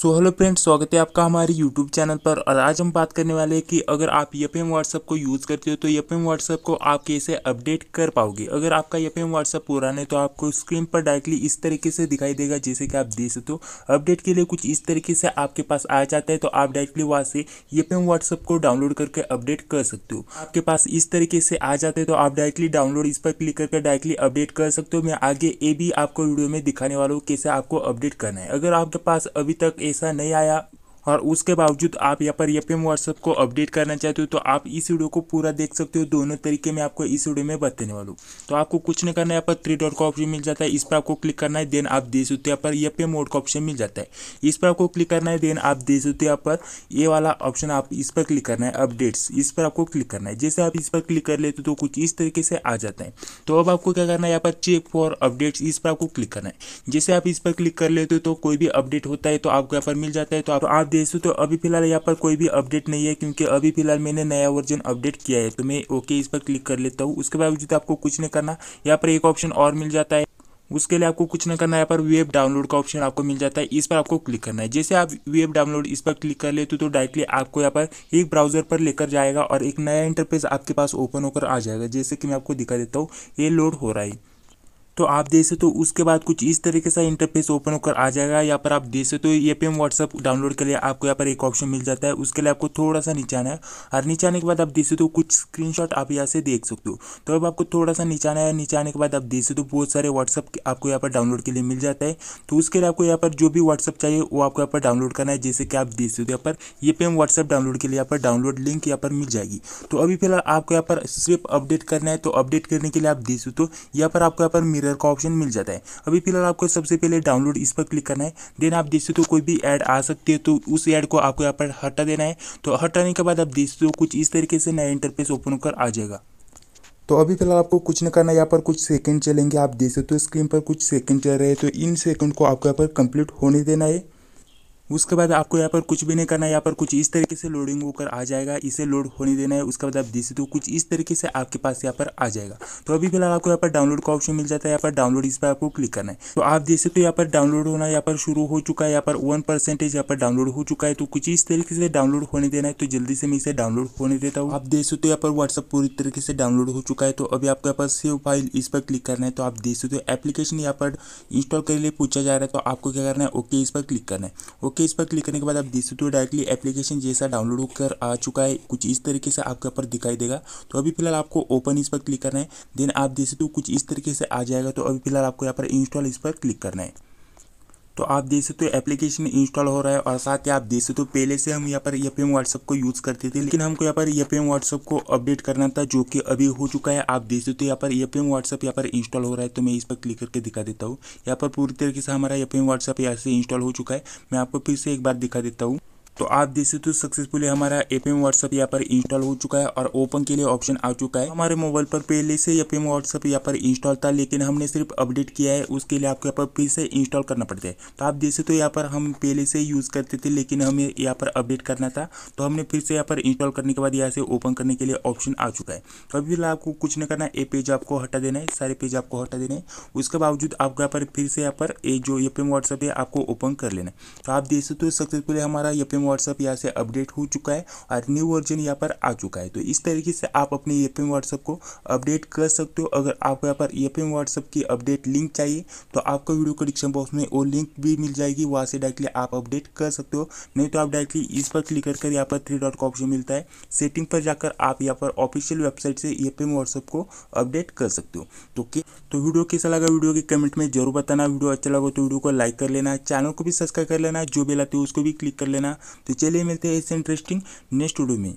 so hello friends स्वागत है आपका हमारे यूट्यूब चैनल पर और आज हम बात करने वाले हैं कि अगर आप यप एम व्हाट्सअप को यूज़ करते हो तो यप एम व्हाट्सअप को आप कैसे अपडेट कर पाओगे अगर आपका पी एम व्हाट्सअप पुराना है तो आपको स्क्रीन पर डायरेक्टली इस तरीके से दिखाई देगा जैसे कि आप देख सकते हो अपडेट के लिए कुछ इस तरीके से आपके पास आ जाता है तो आप डायरेक्टली वहाँ से यप एम व्हाट्सअप को डाउनलोड करके अपडेट कर सकते हो आपके पास इस तरीके से आ जाता है तो आप डायरेक्टली डाउनलोड इस पर क्लिक करके डायरेक्टली अपडेट कर सकते हो मैं आगे ये भी आपको वीडियो में दिखाने वाला हूँ कैसे आपको अपडेट करना है अगर आपके पास अभी तक ऐसा नहीं आया और उसके बावजूद आप यहाँ पर एफ एम व्हाट्सअप को अपडेट करना चाहते हो तो आप इस वीडियो को पूरा देख सकते हो दोनों तरीके में आपको इस वीडियो में बताने वालू तो आपको कुछ नहीं करना है यहाँ पर थ्री डॉट का ऑप्शन मिल जाता है इस पर आपको क्लिक करना है देन आप दे सकते हो यहाँ पर एफ एम मोड का ऑप्शन मिल जाता है इस पर आपको क्लिक करना है देन आप दे सकते हो यहाँ पर ये वाला ऑप्शन आप इस पर क्लिक करना है अपडेट्स इस पर आपको क्लिक करना है जैसे आप इस पर क्लिक कर लेते हो तो कुछ इस तरीके से आ जाता है तो अब आपको क्या करना है यहाँ पर चेक फॉर अपडेट्स इस पर आपको क्लिक करना है जैसे आप इस पर क्लिक कर लेते हो तो कोई भी अपडेट होता है तो आपको यहाँ पर मिल जाता है तो आप दोस्तों तो अभी फिलहाल यहाँ पर कोई भी अपडेट नहीं है क्योंकि अभी फिलहाल मैंने नया वर्जन अपडेट किया है तो मैं ओके इस पर क्लिक कर लेता हूँ उसके बावजूद आपको कुछ नहीं करना यहाँ पर एक ऑप्शन और मिल जाता है उसके लिए आपको कुछ ना करना है यहाँ पर वेब डाउनलोड का ऑप्शन आपको मिल जाता है इस पर आपको क्लिक करना है जैसे आप वेब डाउनलोड इस पर क्लिक कर लेते हो तो डायरेक्टली आपको यहाँ पर एक ब्राउजर पर लेकर जाएगा और एक नया इंटरफेस आपके पास ओपन होकर आ जाएगा जैसे कि मैं आपको दिखा देता हूँ ये लोड हो रहा है तो आप देख सकते हो तो उसके बाद कुछ इस तरीके से इंटरफेस ओपन होकर आ जाएगा यहाँ पर आप देख सकते हो तो ये एम व्हाट्सअप डाउनलोड के लिए आपको यहाँ पर एक ऑप्शन मिल जाता है उसके लिए आपको थोड़ा सा नीचे आना है और नीचे आने के बाद आप देख सकते हो तो कुछ स्क्रीनशॉट आप यहाँ से देख सकते हो तो अब आपको थोड़ा सा नीचे आना है नीचे आने के बाद आप देख सकते हो बहुत सारे व्हाट्सअप आपको यहाँ पर डाउनलोड के लिए मिल जाता है तो उसके लिए आपको यहाँ पर जो भी व्हाट्सअप चाहिए वो आपको यहाँ पर डाउनलोड करना है जैसे कि आप देख सकते हो यहाँ पर ये एम व्हाट्सअप डाउनलोड के लिए यहाँ पर डाउनलोड लिंक यहाँ पर मिल जाएगी तो अभी फिलहाल आपको यहाँ पर सिर्फ अपडेट करना है तो अपडेट करने के लिए आप देख सकते हो यहाँ पर आपको यहाँ पर मिरर का ऑप्शन मिल जाता है अभी फिलहाल आपको सबसे पहले डाउनलोड इस पर क्लिक करना है देन आप देख सकते हो कोई भी एड आ सकती है तो उस एड को आपको यहाँ पर हटा देना है तो हटाने के बाद आप देख सकते हो कुछ इस तरीके से नया इंटरफेस ओपन होकर आ जाएगा तो अभी फिलहाल आपको कुछ ना करना यहाँ पर कुछ सेकंड चलेंगे आप देख सकते हो स्क्रीन पर कुछ सेकंड चल रहे हैं तो इन सेकंड को आपको यहाँ पर कंप्लीट होने देना है उसके बाद आपको यहाँ पर कुछ भी नहीं करना है यहाँ पर कुछ इस तरीके से लोडिंग होकर आ जाएगा इसे लोड होने देना है उसके बाद आप देख सकते हो कुछ इस तरीके से आपके पास यहाँ पर आ जाएगा तो अभी फिलहाल आपको यहाँ पर डाउनलोड का ऑप्शन मिल जाता है यहाँ पर डाउनलोड इस पर आपको क्लिक करना है तो आप देख सकते हो यहाँ पर डाउनलोड होना यहाँ पर शुरू हो चुका है यहाँ पर वन परसेंटेज यहाँ पर डाउनलोड हो चुका है तो कुछ इस तरीके से डाउनलोड होने देना है तो जल्दी से मैं इसे डाउनलोड होने देता हूँ आप देख सकते हो यहाँ पर व्हाट्सअप पूरी तरीके से डाउनलोड हो चुका है तो अभी आपको यहाँ पास सेव फाइल इस पर क्लिक करना है तो आप देख सकते हो एप्लीकेशन यहाँ पर इंस्टॉल करने लिए पूछा जा रहा है तो आपको क्या करना है ओके इस पर क्लिक करना है ओके ओके इस पर क्लिक करने के बाद आप देख सकते हो डायरेक्टली एप्लीकेशन जैसा डाउनलोड होकर आ चुका है कुछ इस तरीके से आपके ऊपर दिखाई देगा तो अभी फिलहाल आपको ओपन इस पर क्लिक करना है देन आप देख सकते हो कुछ इस तरीके से आ जाएगा तो अभी फिलहाल आपको यहाँ पर इंस्टॉल इस पर क्लिक करना है तो आप देख सकते हो एप्लीकेशन इंस्टॉल हो रहा है और साथ ही आप देख सकते हो पहले से हम यहाँ पर ये एम व्हाट्सअप को यूज़ करते थे लेकिन हमको यहाँ पर ये एम व्हाट्सअप को अपडेट करना था जो कि अभी हो चुका है आप देख सकते हो यहाँ पर ये एम व्हाट्सअप यहाँ पर इंस्टॉल हो रहा है तो मैं इस पर क्लिक करके दिखा देता हूँ यहाँ पर पूरी तरीके से हमारा ये एम व्हाट्सअप यहाँ से इंस्टॉल हो चुका है मैं आपको फिर से एक बार दिखा देता हूँ तो आप देख सकते हो सक्सेसफुली हमारा एपीएम एम यहाँ पर इंस्टॉल हो चुका है और ओपन के लिए ऑप्शन आ चुका है हमारे मोबाइल पर पहले से एपीएम एम व्हाट्सअप यहाँ पर इंस्टॉल था लेकिन हमने सिर्फ अपडेट किया है उसके लिए आपको यहाँ पर फिर से इंस्टॉल करना पड़ता है तो आप देख सकते हो यहाँ पर हम पहले से यूज़ करते थे लेकिन हमें यहाँ पर अपडेट करना था तो हमने फिर से यहाँ पर इंस्टॉल करने के बाद यहाँ से ओपन करने के लिए ऑप्शन आ चुका है तो अभी आपको कुछ नहीं करना ये पेज आपको हटा देना है सारे पेज आपको हटा देना है उसके बावजूद आपको यहाँ पर फिर से यहाँ पर ये जो एपीएम एम है आपको ओपन कर लेना है तो आप देख सकते हो सक्सेसफुली हमारा एपीएम एम व्हाट्सअप यहाँ से अपडेट हो चुका है और न्यू वर्जन यहाँ पर आ चुका है तो इस तरीके से आप अपने ई पी व्हाट्सअप को अपडेट कर सकते हो अगर आपको यहाँ पर ई पी व्हाट्सअप की अपडेट लिंक चाहिए तो आपको वीडियो को डिस्क्रिप्शन बॉक्स में वो लिंक भी मिल जाएगी वहाँ से डायरेक्टली आप अपडेट कर सकते हो नहीं तो आप डायरेक्टली इस पर क्लिक करके यहाँ पर थ्री डॉट का ऑप्शन मिलता है सेटिंग पर जाकर आप यहाँ पर ऑफिशियल वेबसाइट से ई पी व्हाट्सअप को अपडेट कर सकते हो तो तो वीडियो कैसा लगा वीडियो के कमेंट में जरूर बताना वीडियो अच्छा लगा तो वीडियो को लाइक कर लेना चैनल को भी सब्सक्राइब कर लेना जो बेल आती है उसको भी क्लिक कर लेना तो चलिए मिलते हैं इस इंटरेस्टिंग नेक्स्ट वीडियो में